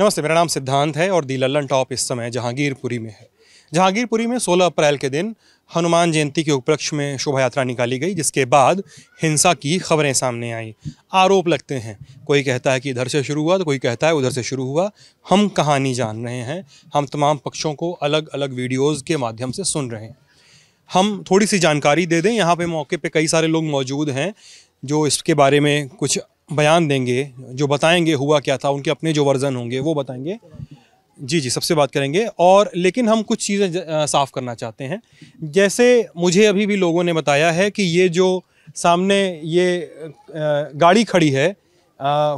नमस्ते मेरा नाम सिद्धांत है और दी लल्लन टॉप इस समय जहांगीरपुरी में है जहांगीरपुरी में 16 अप्रैल के दिन हनुमान जयंती के उपलक्ष्य में शोभा यात्रा निकाली गई जिसके बाद हिंसा की खबरें सामने आई आरोप लगते हैं कोई कहता है कि इधर से शुरू हुआ तो कोई कहता है उधर से शुरू हुआ हम कहानी जान रहे हैं हम तमाम पक्षों को अलग अलग वीडियोज़ के माध्यम से सुन रहे हैं हम थोड़ी सी जानकारी दे दें यहाँ पे मौके पे कई सारे लोग मौजूद हैं जो इसके बारे में कुछ बयान देंगे जो बताएंगे हुआ क्या था उनके अपने जो वर्जन होंगे वो बताएंगे जी जी सबसे बात करेंगे और लेकिन हम कुछ चीज़ें साफ़ करना चाहते हैं जैसे मुझे अभी भी लोगों ने बताया है कि ये जो सामने ये गाड़ी खड़ी है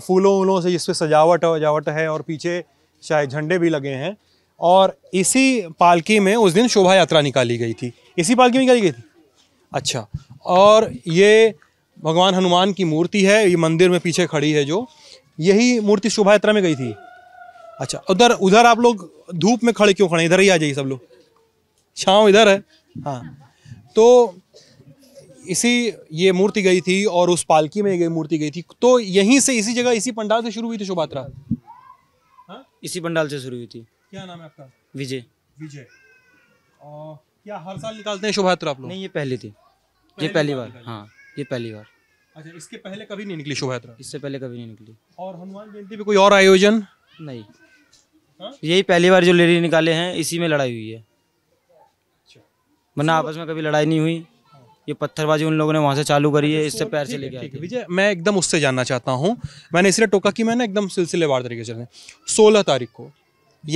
फूलों वूलों से जिस पर सजावट वजावट है और पीछे शायद झंडे भी लगे हैं और इसी पालकी में उस दिन शोभा यात्रा निकाली गई थी इसी पालकी में निकाली गई थी अच्छा और ये भगवान हनुमान की मूर्ति है ये मंदिर में पीछे खड़ी है जो यही मूर्ति शोभा यात्रा में गई थी अच्छा उधर उधर आप लोग धूप में खड़े क्यों खड़े इधर ही आ जाइए सब लोग छाँव इधर है हाँ तो इसी ये मूर्ति गई थी और उस पालकी में ये मूर्ति गई थी तो यहीं से इसी जगह इसी पंडाल से शुरू हुई थी शोभा यात्रा हाँ? इसी पंडाल से शुरू हुई थी क्या नाम है आपका विजय विजय क्या हर साल निकालते हैं शोभा यात्रा आप लोग नहीं ये पहली थी ये पहली बार हाँ ये पहली बार अच्छा इसके पहले कभी नहीं निकली शोभा यात्रा इससे पहले कभी नहीं निकली और हनुमान जयंती पे कोई और आयोजन नहीं हा? यही पहली बार जो लेडी निकाले हैं इसी में लड़ाई हुई है अच्छा। वरना आपस में कभी लड़ाई नहीं हुई ये पत्थरबाजी उन लोगों ने वहाँ से चालू करी है इससे तो पैर से लेके विजय मैं एकदम उससे जानना चाहता हूँ मैंने इसलिए टोका कि मैंने एकदम सिलसिलेवार तरीके से सोलह तारीख को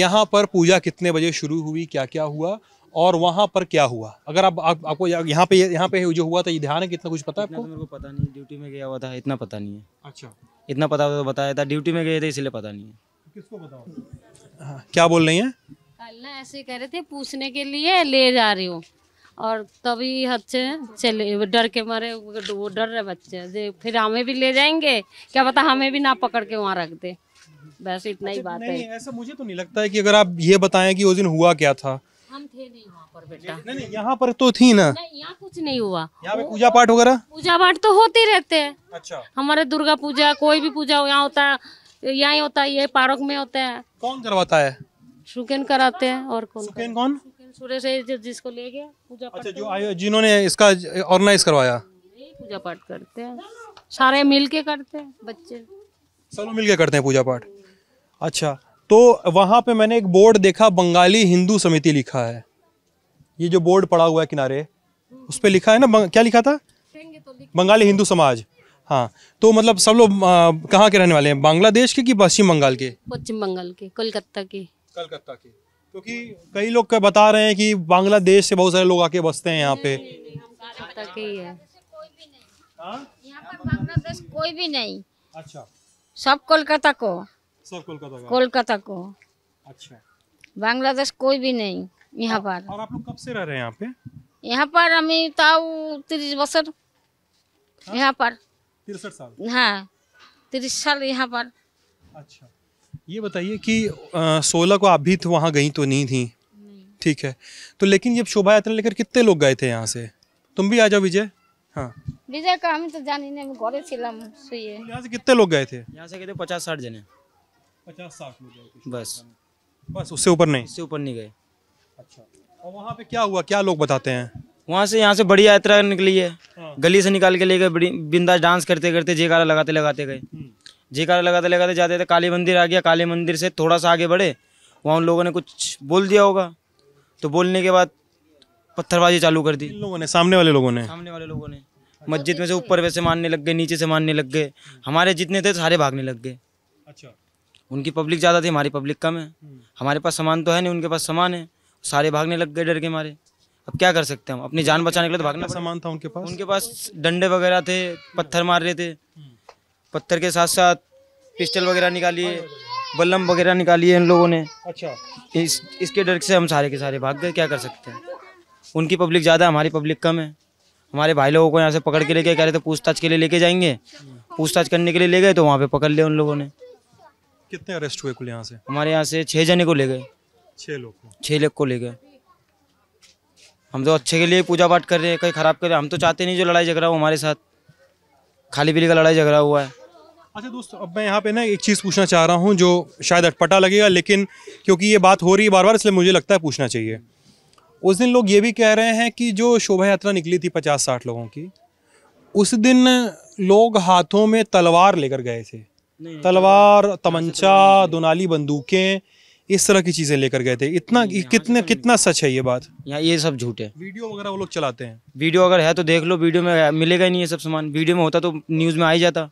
यहाँ पर पूजा कितने बजे शुरू हुई क्या क्या हुआ और वहाँ पर क्या हुआ अगर आप, आप आपको यहाँ पे यहाँ पे जो हुआ था ये ध्यान है कितना कुछ पता है तो आपको मेरे को पता नहीं ड्यूटी में गया हुआ था इतना पता नहीं है अच्छा इतना पता तो बताया था ड्यूटी में गए थे इसलिए पता नहीं है किसको बताओ हाँ, क्या बोल रही हैं कल ना ऐसे कह रहे थे पूछने के लिए ले जा रही हूँ और तभी हद से चले डर के मारे वो डर रहे बच्चे फिर हमें भी ले जाएंगे क्या पता हमें भी ना पकड़ के वहाँ रख दे बस इतना ही अच्छा, बात है ऐसा मुझे तो नहीं लगता है कि अगर आप ये बताएं कि उस दिन हुआ क्या था हम थे नहीं वहाँ पर बेटा नहीं नहीं यहाँ पर तो थी ना नहीं यहाँ कुछ नहीं हुआ यहाँ पे पूजा पाठ वगैरह पूजा पाठ तो होते रहते हैं अच्छा हमारे दुर्गा पूजा कोई भी पूजा यहाँ होता है यहाँ होता है ये पार्क में होता है कौन करवाता है सुकेन कराते हैं और कौन सुकेन कौन सुरेश जिसको ले गया पूजा अच्छा जो जिन्होंने इसका ऑर्गेनाइज करवाया पूजा पाठ करते हैं सारे मिल के करते हैं बच्चे सब मिल के करते हैं पूजा पाठ अच्छा तो वहाँ पे मैंने एक बोर्ड देखा बंगाली हिंदू समिति लिखा है ये जो बोर्ड पड़ा हुआ है किनारे उस पर लिखा है ना क्या लिखा था बंगाली हिंदू समाज हाँ तो मतलब सब लोग कहाँ के रहने वाले हैं बांग्लादेश के कि पश्चिम बंगाल के पश्चिम बंगाल के कोलकाता के कलकत्ता के क्योंकि तो कई लोग बता रहे हैं कि बांग्लादेश से बहुत सारे लोग आके बसते हैं यहाँ पे हाँ? यहाँ पर बांग्लादेश कोई भी नहीं अच्छा सब कोलकाता को सब कोलकाता कोलकाता को अच्छा बांग्लादेश कोई भी नहीं यहाँ पर और आप लोग कब से रह रहे हैं यहाँ पे यहाँ पर हमें ताऊ तीस बसर हाँ? यहाँ पर तिरसठ साल हाँ तिरसठ साल यहाँ पर अच्छा ये बताइए कि सोलह को आप भी तो वहाँ गई तो नहीं थी ठीक है तो लेकिन जब शोभा यात्रा लेकर कितने लोग गए थे यहाँ से तुम भी आ जाओ विजय हाँ विजय का हम तो जानी नहीं घरे छिलम सुइए तो यहाँ से कितने लोग गए थे यहाँ से कहते पचास साठ जने पचास साठ लोग बस बस उससे ऊपर नहीं उससे ऊपर नहीं गए अच्छा और वहाँ पे क्या हुआ क्या लोग बताते हैं वहाँ से यहाँ से बड़ी यात्रा निकली है हाँ। गली से निकाल के ले गए बिंदास डांस करते करते जयकारा लगाते लगाते गए हम्म। जयकारा लगाते लगाते जाते थे काली मंदिर आ गया काली मंदिर से थोड़ा सा आगे बढ़े वहाँ उन लोगों ने कुछ बोल दिया होगा तो बोलने के बाद पत्थरबाजी चालू कर दी लोगों ने सामने वाले लोगों ने सामने वाले लोगों ने मस्जिद में से ऊपर वैसे मानने लग गए नीचे से मानने लग गए हमारे जितने थे सारे भागने लग गए अच्छा उनकी पब्लिक ज़्यादा थी हमारी पब्लिक कम है हम्म। हमारे पास सामान तो है नहीं उनके पास सामान है सारे भागने लग गए डर के मारे अब क्या कर सकते हैं हम अपनी जान बचाने के लिए तो भागना सामान था उनके पास उनके पास डंडे वगैरह थे पत्थर मार रहे थे हम्म। पत्थर के साथ साथ पिस्टल वगैरह निकालिए हाँ, हाँ, हाँ। बल्लम वगैरह निकालिए इन लोगों ने अच्छा इस इसके डर से हम सारे के सारे भाग गए क्या कर सकते हैं उनकी पब्लिक ज़्यादा हमारी पब्लिक कम है हमारे भाई लोगों को यहाँ से पकड़ के लेके कह रहे थे पूछताछ के लिए लेके जाएंगे हम्म। पूछताछ करने के लिए ले गए तो वहाँ पे पकड़ लिया उन लोगों ने कितने अरेस्ट हुए कुल यहाँ से हमारे यहाँ से छः जने को ले गए छः लोग को छः लोग को ले गए हम तो अच्छे के लिए पूजा पाठ कर रहे हैं कहीं खराब कर रहे हैं हम तो चाहते नहीं जो लड़ाई झगड़ा हो हमारे साथ खाली पीली का लड़ाई झगड़ा हुआ है अच्छा दोस्तों अब मैं यहाँ पे ना एक चीज़ पूछना चाह रहा हूँ जो शायद अटपटा लगेगा लेकिन क्योंकि ये बात हो रही है बार बार इसलिए मुझे लगता है पूछना चाहिए उस दिन लोग ये भी कह रहे हैं कि जो शोभा यात्रा निकली थी पचास साठ लोगों की उस दिन लोग हाथों में तलवार लेकर गए थे तलवार तो तमंचा दुनाली बंदूकें इस तरह की चीजें लेकर गए थे इतना कितने तो कितना सच है ये बात यहाँ ये सब झूठ है वीडियो वगैरह वो लोग चलाते हैं वीडियो अगर है तो देख लो वीडियो में मिलेगा ही नहीं ये सब सामान वीडियो में होता तो न्यूज़ में आ ही जाता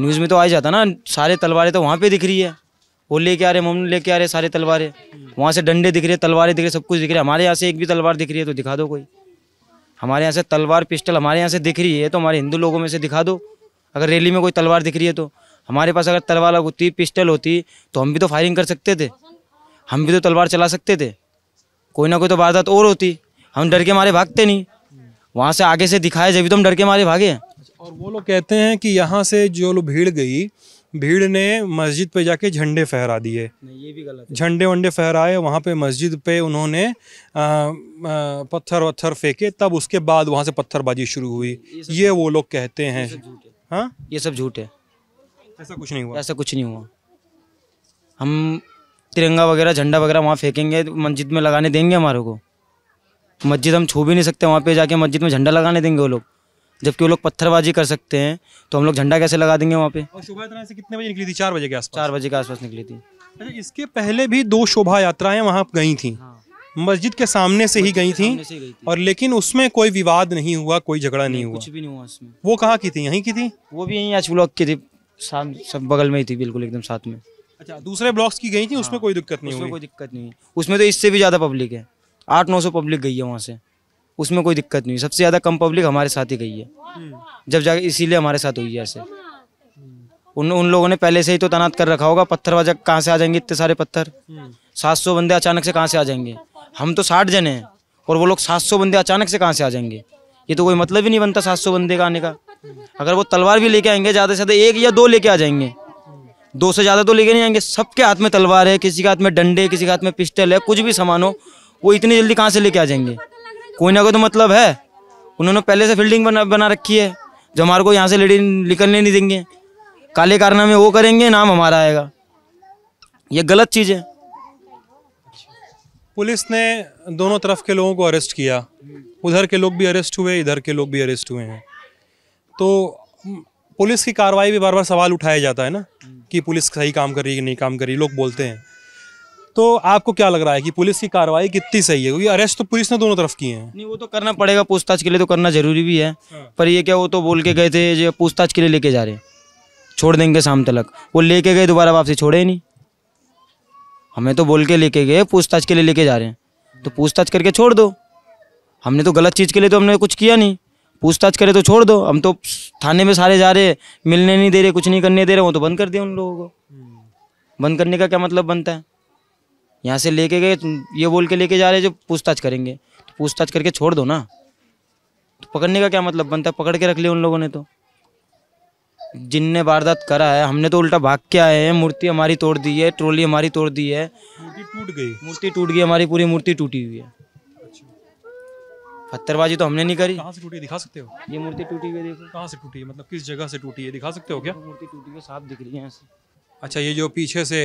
न्यूज़ में तो आ जाता ना सारे तलवारें तो वहाँ पे दिख रही है वो लेके आ रहे मम्मी लेके आ रहे सारे तलवारें वहाँ से डंडे दिख रहे तलवारें दिख रही सब कुछ दिख रहा है हमारे यहाँ से एक भी तलवार दिख रही है तो दिखा दो कोई हमारे यहाँ से तलवार पिस्टल हमारे यहाँ से दिख रही है तो हमारे हिंदू लोगों में से दिखा दो अगर रैली में कोई तलवार दिख रही है तो हमारे पास अगर तलवार होती पिस्टल होती तो हम भी तो फायरिंग कर सकते थे हम भी तो तलवार चला सकते थे कोई ना कोई तो वारदात और होती हम डर के मारे भागते नहीं वहाँ से आगे से दिखाया जब भी तो हम डर के मारे भागे और वो लोग कहते हैं कि यहाँ से जो लोग भीड़ गई भीड़ ने मस्जिद पे जाके झंडे फहरा दिए ये भी गलत झंडे वंडे फहराए वहाँ पे मस्जिद पे उन्होंने आ, आ, पत्थर वत्थर फेंके तब उसके बाद वहाँ से पत्थरबाजी शुरू हुई ये, ये वो लोग कहते हैं हाँ ये सब झूठ है ऐसा कुछ नहीं हुआ ऐसा कुछ नहीं हुआ हम तिरंगा वगैरह झंडा वगैरह वहाँ फेंकेंगे मस्जिद में लगाने देंगे हमारे को मस्जिद हम छू भी नहीं सकते वहाँ पे जाके मस्जिद में झंडा लगाने देंगे वो लोग जबकि वो लोग पत्थरबाजी कर सकते हैं तो हम लोग झंडा कैसे लगा देंगे वहाँ पे शोभा यात्रा से कितने बजे निकली थी चार बजे के आसपास चार बजे के आसपास निकली थी अच्छा इसके पहले भी दो शोभा यात्राएं वहाँ गई थी हाँ। मस्जिद के सामने से ही गई थी और लेकिन उसमें कोई विवाद नहीं हुआ कोई झगड़ा नहीं हुआ कुछ भी नहीं हुआ उसमें वो कहाँ की थी यहीं की थी वो भी यहीं आज ब्लॉक की थी शाम सब बगल में ही थी बिल्कुल एकदम साथ में अच्छा दूसरे ब्लॉक्स की गई थी हाँ, उसमें कोई दिक्कत नहीं उसमें कोई दिक्कत नहीं उसमें तो इससे भी ज़्यादा पब्लिक है आठ नौ सौ पब्लिक गई है वहाँ से उसमें कोई दिक्कत नहीं सबसे ज़्यादा कम पब्लिक हमारे साथ ही गई है हम्म। जब जाके इसीलिए हमारे साथ हुई है ऐसे उन उन लोगों ने पहले से ही तो तैनात कर रखा होगा पत्थर वाजा कहाँ से आ जाएंगे इतने सारे पत्थर हम्म। सात सौ बंदे अचानक से कहाँ से आ जाएंगे हम तो साठ जने हैं और वो लोग सात सौ बंदे अचानक से कहाँ से आ जाएंगे ये तो कोई मतलब ही नहीं बनता सात सौ बंदे का आने का अगर वो तलवार भी लेके आएंगे ज़्यादा से ज़्यादा एक या दो लेके आ जाएंगे दो से ज़्यादा तो लेके नहीं आएंगे सबके हाथ में तलवार है किसी के हाथ में डंडे किसी के हाथ में पिस्टल है कुछ भी सामान हो वो इतनी जल्दी कहाँ से लेके आ जाएंगे कोई ना कोई तो मतलब है उन्होंने पहले से फील्डिंग बना बना रखी है जो हमारे को यहाँ से लेडी निकलने नहीं देंगे काले कारनामे वो करेंगे नाम हमारा आएगा ये गलत चीज़ है पुलिस ने दोनों तरफ के लोगों को अरेस्ट किया उधर के लोग भी अरेस्ट हुए इधर के लोग भी अरेस्ट हुए हैं तो पुलिस की कार्रवाई भी बार बार सवाल उठाया जाता है ना कि पुलिस सही काम कर रही है कि नहीं काम कर रही लोग बोलते हैं तो आपको क्या लग रहा है कि पुलिस की कार्रवाई कितनी सही है क्योंकि अरेस्ट तो पुलिस ने दोनों तरफ किए हैं नहीं वो तो करना पड़ेगा पूछताछ के लिए तो करना जरूरी भी है हाँ। पर ये क्या वो तो बोल के गए थे जो पूछताछ के लिए लेके जा रहे छोड़ देंगे शाम तक वो लेके गए दोबारा वापसी छोड़े ही नहीं हमें तो बोल के लेके गए पूछताछ के लिए लेके जा रहे हैं तो पूछताछ करके छोड़ दो हमने तो गलत चीज़ के लिए तो हमने कुछ किया नहीं पूछताछ करे तो छोड़ दो हम तो थाने में सारे जा रहे मिलने नहीं दे रहे कुछ नहीं करने दे रहे वो तो बंद कर दिया उन लोगों को बंद करने का क्या मतलब बनता है यहाँ से लेके गए तो ये बोल के लेके जा रहे जो पूछताछ करेंगे तो पूछताछ करके छोड़ दो ना तो पकड़ने का क्या मतलब बनता है पकड़ के रख लिया उन लोगों ने तो जिनने वारदात करा है हमने तो उल्टा भाग के आए हैं मूर्ति हमारी तोड़ दी है ट्रोली हमारी तोड़ दी है मूर्ति टूट गई मूर्ति टूट गई हमारी पूरी मूर्ति टूटी हुई है पत्थरबाजी तो हमने नहीं करी कहाँ से टूटी दिखा सकते हो ये मूर्ति टूटी हुई देखो कहाँ से टूटी है मतलब किस जगह से टूटी है दिखा सकते हो क्या मूर्ति टूटी हुई साफ दिख रही है ऐसे अच्छा ये जो पीछे से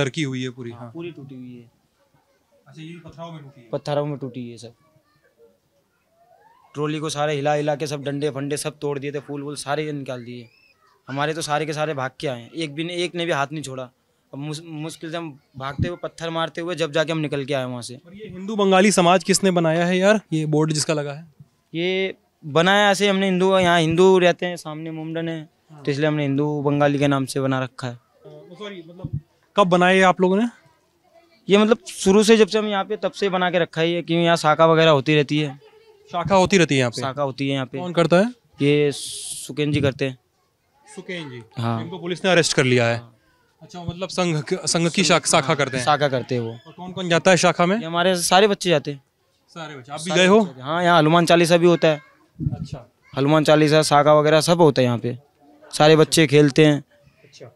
दरकी हुई है पूरी हाँ पूरी टूटी हुई है अच्छा ये पत्थरों में टूटी है पत्थरों में टूटी है सब ट्रोली को सारे हिला हिला के सब डंडे फंडे सब तोड़ दिए थे फूल वूल सारे निकाल दिए हमारे तो सारे के सारे भाग के आए एक भी एक ने भी हाथ नहीं छोड़ा मुश्किल से हम भागते हुए पत्थर मारते हुए जब जाके हम निकल के आए वहाँ से और ये हिंदू बंगाली समाज किसने बनाया है यार ये बोर्ड जिसका लगा है ये बनाया ऐसे हमने हिंदू यहाँ हिंदू रहते हैं सामने मुमडन है हाँ। तो इसलिए हमने हिंदू बंगाली के नाम से बना रखा है सॉरी मतलब कब बनाए आप लोगों ने ये मतलब शुरू से जब से हम यहाँ पे तब से बना के रखा है क्योंकि यहाँ शाखा वगैरह होती रहती है शाखा होती रहती है यहाँ पे शाखा होती है यहाँ पे कौन करता है ये सुकेन जी करते हैं सुकेन जी हाँ इनको पुलिस ने अरेस्ट कर लिया है हाँ। अच्छा मतलब संघ संघ की शाखा शाखा हाँ, करते हैं शाखा करते हैं वो और कौन कौन जाता है शाखा में हमारे सारे बच्चे जाते हैं सारे बच्चे आप भी गए हो हाँ यहाँ हनुमान चालीसा भी होता है अच्छा हनुमान चालीसा शाखा वगैरह सब होता है यहाँ पे सारे बच्चे खेलते हैं अच्छा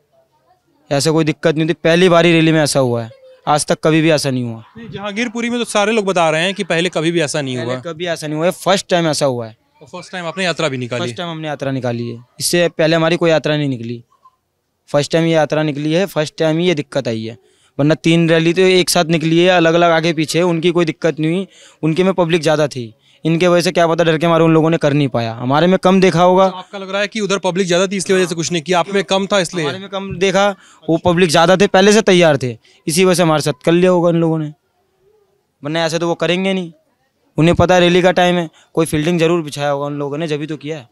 ऐसा कोई दिक्कत नहीं होती पहली बारी रैली में ऐसा हुआ है आज तक कभी भी ऐसा नहीं हुआ जहांगीरपुरी में तो सारे लोग बता रहे हैं कि पहले कभी भी ऐसा नहीं हुआ कभी ऐसा नहीं हुआ फर्स्ट टाइम ऐसा हुआ है फर्स्ट टाइम आपने यात्रा भी निकाली फर्स्ट टाइम हमने यात्रा निकाली है इससे पहले हमारी कोई यात्रा नहीं निकली फर्स्ट टाइम ये यात्रा निकली है फर्स्ट टाइम ही ये दिक्कत आई है वरना तीन रैली तो एक साथ निकली है अलग अलग आगे पीछे उनकी कोई दिक्कत नहीं हुई उनके में पब्लिक ज़्यादा थी इनके वजह से क्या पता डर के मारे उन लोगों ने कर नहीं पाया हमारे में कम देखा होगा तो आपका लग रहा है कि उधर पब्लिक ज़्यादा थी इसलिए वजह से कुछ नहीं किया आप में कम था इसलिए हमारे में कम देखा वो पब्लिक ज़्यादा थे पहले से तैयार थे इसी वजह से हमारे साथ कर लिया होगा उन लोगों ने वरना ऐसे तो वो करेंगे नहीं उन्हें पता रैली का टाइम है कोई फील्डिंग जरूर बिछाया होगा उन लोगों ने जब भी तो किया है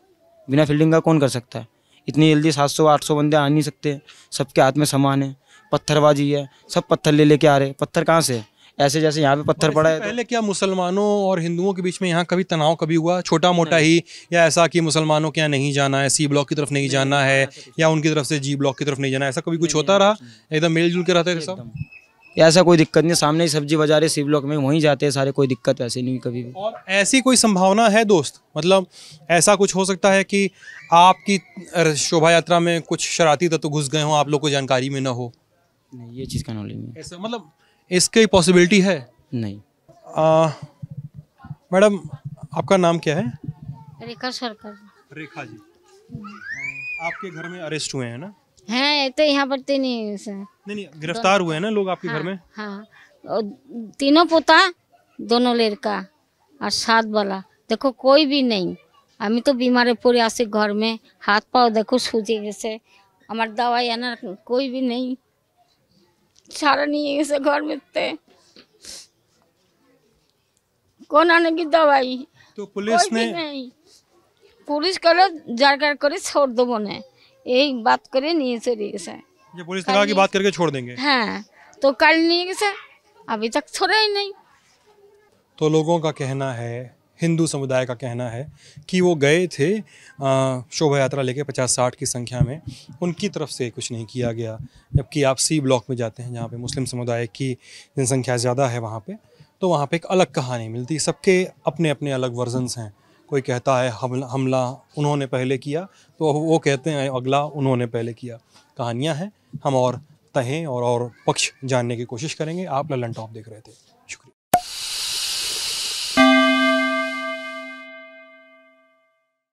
बिना फील्डिंग का कौन कर सकता है इतनी जल्दी सात सौ आठ सौ बंदे आ नहीं सकते सबके हाथ में सामान है पत्थरबाजी है सब पत्थर ले लेके आ रहे पत्थर कहाँ से ऐसे जैसे यहाँ पे पत्थर पड़ा है तो- पहले तो। क्या मुसलमानों और हिंदुओं के बीच में यहाँ कभी तनाव कभी हुआ छोटा मोटा ही या ऐसा कि मुसलमानों के यहाँ नहीं जाना है सी ब्लॉक की तरफ नहीं जाना है या उनकी तरफ से जी ब्लॉक की तरफ नहीं जाना है ऐसा कभी कुछ होता रहा एकदम मिलजुल के रहते थे सब ऐसा कोई दिक्कत नहीं सामने ही सब्जी बाजार है शिवलोक में वहीं जाते हैं सारे कोई दिक्कत ऐसी नहीं कभी भी और ऐसी कोई संभावना है दोस्त मतलब ऐसा कुछ हो सकता है कि आपकी शोभा यात्रा में कुछ शरारती तत्व घुस गए हों आप लोग को जानकारी में ना हो नहीं ये चीज़ का नॉलेज नहीं ऐसा मतलब इसकी पॉसिबिलिटी है नहीं मैडम आपका नाम क्या है रेखा सरकार रेखा जी आपके घर में अरेस्ट हुए हैं ना हैं तो यहाँ पर तीन नहीं, नहीं गिरफ्तार हुए हैं ना लोग आपके हाँ, घर हाँ, में हाँ तीनों पोता दोनों लड़का और सात वाला देखो कोई भी नहीं अभी तो बीमार पूरे आसे घर में हाथ पाओ देखो सूझे गए हमारे दवाई आना कोई भी नहीं सारा नहीं है घर में ते कौन आने की दवाई तो पुलिस ने पुलिस कर जाकर करे छोड़ दो बोने यही बात करे नहीं शरीर से ये पुलिस ने कहा कि बात करके छोड़ देंगे हाँ तो कल नहीं से अभी तक छोड़े ही नहीं तो लोगों का कहना है हिंदू समुदाय का कहना है कि वो गए थे शोभा यात्रा लेके 50-60 की संख्या में उनकी तरफ से कुछ नहीं किया गया जबकि आप सी ब्लॉक में जाते हैं जहाँ पे मुस्लिम समुदाय की जनसंख्या ज़्यादा है वहाँ पे तो वहाँ पे एक अलग कहानी मिलती सबके अपने अपने अलग वर्जनस हैं कोई कहता है हमला हमला उन्होंने पहले किया तो वो कहते हैं अगला उन्होंने पहले किया कहानियाँ हैं हम और तहें और और पक्ष जानने की कोशिश करेंगे आप ललन टॉप देख रहे थे